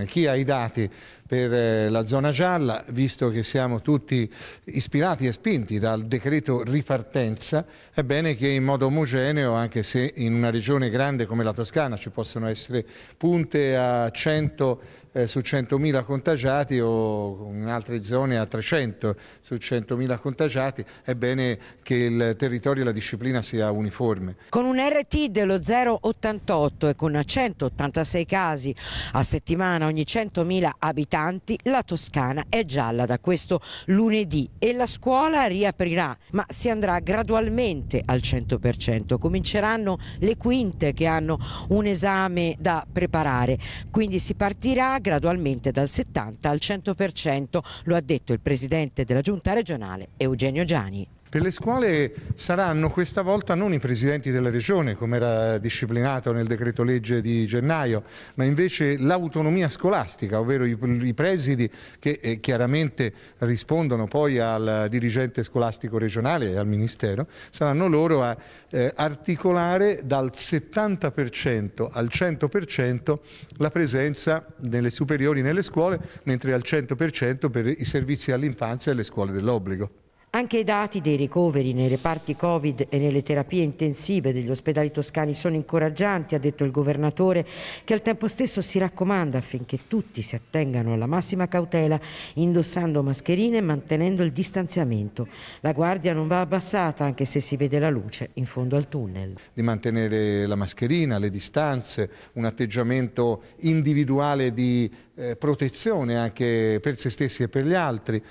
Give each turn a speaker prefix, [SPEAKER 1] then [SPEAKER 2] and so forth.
[SPEAKER 1] allarme. Chi ha i dati per eh, la zona gialla, visto che siamo tutti ispirati e spinti dal decreto ripartenza, è bene che in modo omogeneo, anche se in una regione grande come la Toscana ci possono essere punte a 100 eh, su 100.000 contagiati o in altre zone a 300 su 100.000 contagiati, è bene che il territorio e la disciplina sia uniforme. Con un
[SPEAKER 2] RT dello 0,88 e con 186 casi a settimana ogni 100.000 abitanti, la Toscana è gialla da questo lunedì e la scuola riaprirà, ma si andrà gradualmente al 100%. Cominceranno le quinte che hanno un esame da preparare, quindi si partirà gradualmente dal 70 al 100%, lo ha detto il presidente della giunta regionale
[SPEAKER 1] Eugenio Giani per le scuole saranno questa volta non i presidenti della regione, come era disciplinato nel decreto legge di gennaio, ma invece l'autonomia scolastica, ovvero i, i presidi che eh, chiaramente rispondono poi al dirigente scolastico regionale e al Ministero, saranno loro a eh, articolare dal 70% al 100% la presenza nelle superiori nelle scuole, mentre al 100% per i servizi all'infanzia e le scuole dell'obbligo.
[SPEAKER 2] Anche i dati dei ricoveri nei reparti Covid e nelle terapie intensive degli ospedali toscani sono incoraggianti, ha detto il governatore, che al tempo stesso si raccomanda affinché tutti si attengano alla massima cautela indossando mascherine e mantenendo il distanziamento. La guardia non va abbassata anche se si vede la luce in fondo al tunnel.
[SPEAKER 1] Di mantenere la mascherina, le distanze, un atteggiamento individuale di eh, protezione anche per se stessi e per gli altri.